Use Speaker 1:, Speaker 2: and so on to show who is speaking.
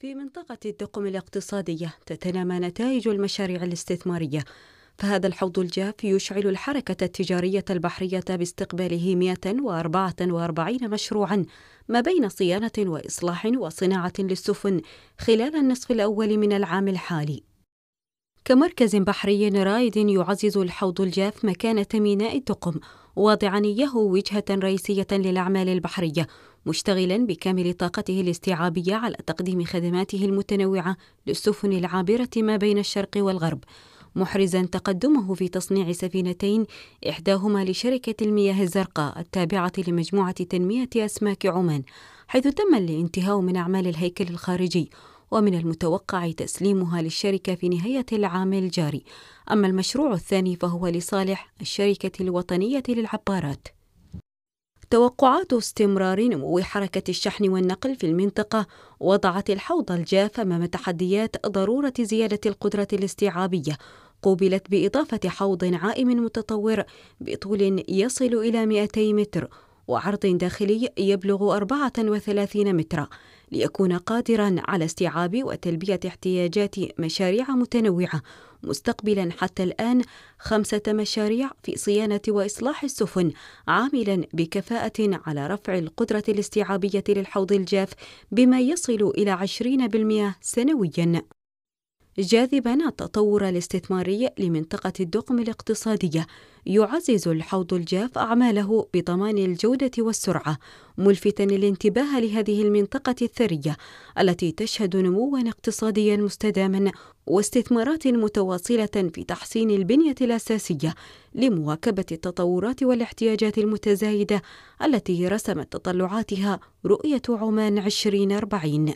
Speaker 1: في منطقة التقم الاقتصادية تتنامى نتائج المشاريع الاستثمارية فهذا الحوض الجاف يشعل الحركة التجارية البحرية باستقباله 144 مشروعا ما بين صيانة وإصلاح وصناعة للسفن خلال النصف الأول من العام الحالي كمركز بحري رائد يعزز الحوض الجاف مكانة ميناء التقم واضعا إياه وجهة رئيسية للأعمال البحرية مشتغلا بكامل طاقته الاستيعابية على تقديم خدماته المتنوعة للسفن العابرة ما بين الشرق والغرب محرزا تقدمه في تصنيع سفينتين إحداهما لشركة المياه الزرقاء التابعة لمجموعة تنمية أسماك عمان حيث تم الانتهاء من أعمال الهيكل الخارجي ومن المتوقع تسليمها للشركة في نهاية العام الجاري أما المشروع الثاني فهو لصالح الشركة الوطنية للعبارات توقعات استمرار نمو حركة الشحن والنقل في المنطقة وضعت الحوض الجاف أمام تحديات ضرورة زيادة القدرة الاستيعابية قوبلت بإضافة حوض عائم متطور بطول يصل إلى 200 متر وعرض داخلي يبلغ 34 مترا ليكون قادرا على استيعاب وتلبية احتياجات مشاريع متنوعة مستقبلا حتى الآن خمسة مشاريع في صيانة وإصلاح السفن عاملا بكفاءة على رفع القدرة الاستيعابية للحوض الجاف بما يصل إلى 20% سنويا جاذبا التطور الاستثماري لمنطقة الدقم الاقتصادية يعزز الحوض الجاف أعماله بضمان الجودة والسرعة ملفتا الانتباه لهذه المنطقة الثرية التي تشهد نموا اقتصاديا مستداما واستثمارات متواصلة في تحسين البنية الأساسية لمواكبة التطورات والاحتياجات المتزايدة التي رسمت تطلعاتها رؤية عمان 2040